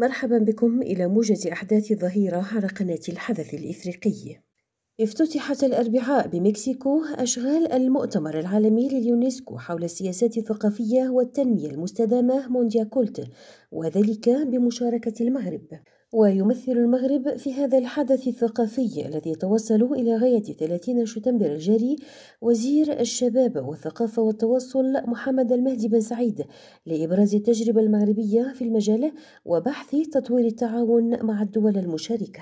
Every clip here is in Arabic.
مرحبا بكم إلى موجز أحداث ظهيرة على قناة الحدث الإفريقي. افتتحت الأربعاء بمكسيكو أشغال المؤتمر العالمي لليونسكو حول السياسات الثقافية والتنمية المستدامة كولت وذلك بمشاركة المغرب ويمثل المغرب في هذا الحدث الثقافي الذي يتوصل إلى غاية 30 شتنبر الجاري وزير الشباب والثقافة والتواصل محمد المهدي بن سعيد لإبراز التجربة المغربية في المجال وبحث تطوير التعاون مع الدول المشاركة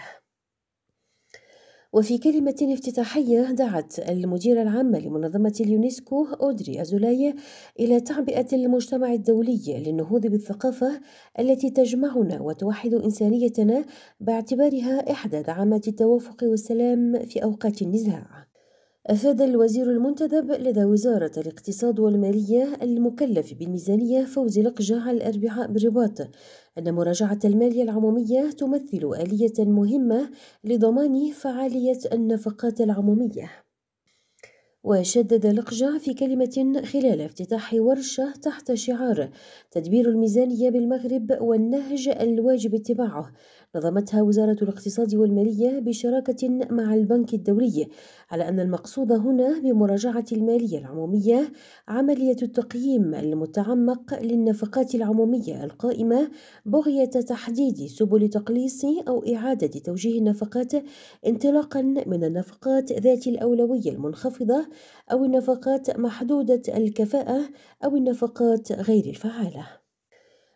وفي كلمة افتتاحية دعت المديرة العامة لمنظمة اليونسكو أودري أزولاي إلى تعبئة المجتمع الدولي للنهوض بالثقافة التي تجمعنا وتوحد إنسانيتنا باعتبارها إحدى دعامات التوافق والسلام في أوقات النزاع أفاد الوزير المنتدب لدى وزارة الاقتصاد والمالية المكلف بالميزانية فوزي لقجة الأربعاء بالرباط أن مراجعة المالية العمومية تمثل آلية مهمة لضمان فعالية النفقات العمومية وشدد لقجع في كلمة خلال افتتاح ورشة تحت شعار تدبير الميزانية بالمغرب والنهج الواجب اتباعه نظمتها وزارة الاقتصاد والمالية بشراكة مع البنك الدولي على أن المقصود هنا بمراجعة المالية العمومية عملية التقييم المتعمق للنفقات العمومية القائمة بغية تحديد سبل تقليص أو إعادة توجيه النفقات انطلاقا من النفقات ذات الأولوية المنخفضة أو النفقات محدودة الكفاءة أو النفقات غير الفعالة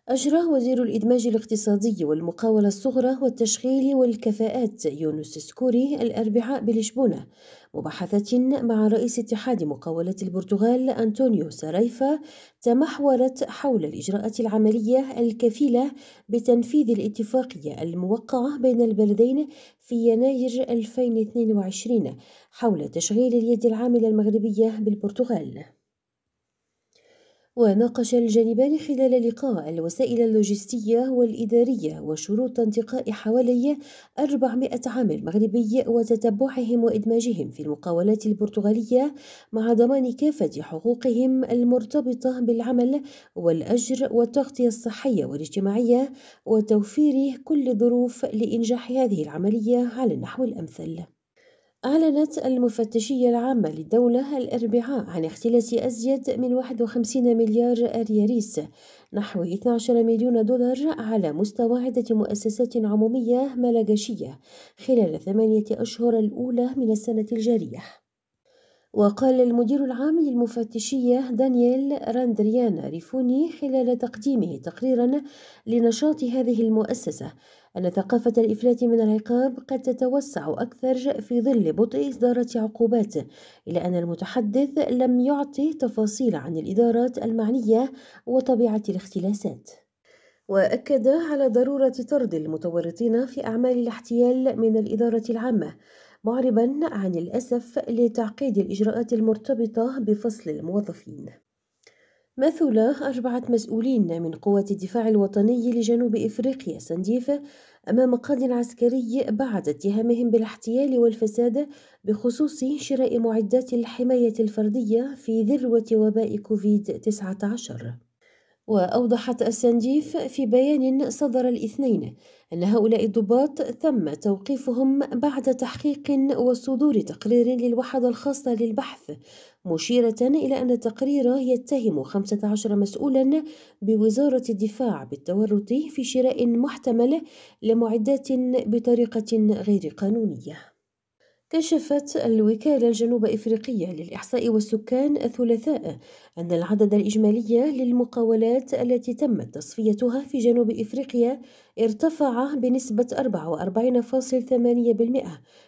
أجراه وزير الإدماج الاقتصادي والمقاولة الصغرى والتشغيل والكفاءات يونس سكوري الأربعاء بلشبونة مباحثة مع رئيس اتحاد مقاولة البرتغال أنطونيو سرايفا تمحورت حول الإجراءات العملية الكفيلة بتنفيذ الاتفاقية الموقعة بين البلدين في يناير 2022 حول تشغيل اليد العاملة المغربية بالبرتغال وناقش الجانبان خلال لقاء الوسائل اللوجستية والإدارية وشروط انتقاء حوالي 400 عامل مغربي وتتبعهم وإدماجهم في المقاولات البرتغالية مع ضمان كافة حقوقهم المرتبطة بالعمل والأجر والتغطية الصحية والاجتماعية وتوفير كل الظروف لإنجاح هذه العملية على النحو الأمثل أعلنت المفتشية العامة للدولة الأربعاء عن اختلاس أزيد من 51 مليار أرياريس نحو 12 مليون دولار على مستوى عدة مؤسسات عمومية ملاجشية خلال الثمانية أشهر الأولى من السنة الجارية وقال المدير العام للمفتشية دانييل راندريان ريفوني خلال تقديمه تقريرا لنشاط هذه المؤسسة أن ثقافة الإفلات من العقاب قد تتوسع أكثر في ظل بطء إصدارة عقوبات إلى أن المتحدث لم يعطي تفاصيل عن الإدارات المعنية وطبيعة الاختلاسات وأكد على ضرورة طرد المتورطين في أعمال الاحتيال من الإدارة العامة معربا عن الأسف لتعقيد الإجراءات المرتبطة بفصل الموظفين مثل أربعة مسؤولين من قوة الدفاع الوطني لجنوب إفريقيا سنديفة أمام قاد عسكري بعد اتهامهم بالاحتيال والفساد بخصوص شراء معدات الحماية الفردية في ذروة وباء كوفيد 19 وأوضحت السنجيف في بيان صدر الاثنين أن هؤلاء الضباط تم توقيفهم بعد تحقيق وصدور تقرير للوحدة الخاصة للبحث مشيرة إلى أن التقرير يتهم 15 مسؤولا بوزارة الدفاع بالتورط في شراء محتمل لمعدات بطريقة غير قانونية كشفت الوكالة الجنوب إفريقية للإحصاء والسكان الثلاثاء أن العدد الإجمالي للمقاولات التي تمت تصفيتها في جنوب إفريقيا ارتفع بنسبة 44.8%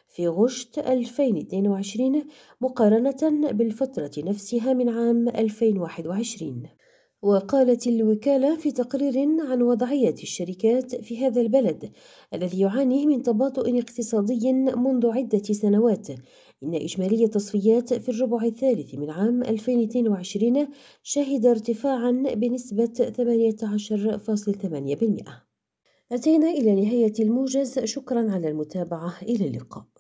في غشت 2022 مقارنة بالفترة نفسها من عام 2021 وقالت الوكالة في تقرير عن وضعية الشركات في هذا البلد الذي يعاني من تباطؤ اقتصادي منذ عدة سنوات إن إجمالي التصفيات في الربع الثالث من عام 2022 شهد ارتفاعا بنسبة 18.8% أتينا إلى نهاية الموجز شكرا على المتابعة إلى اللقاء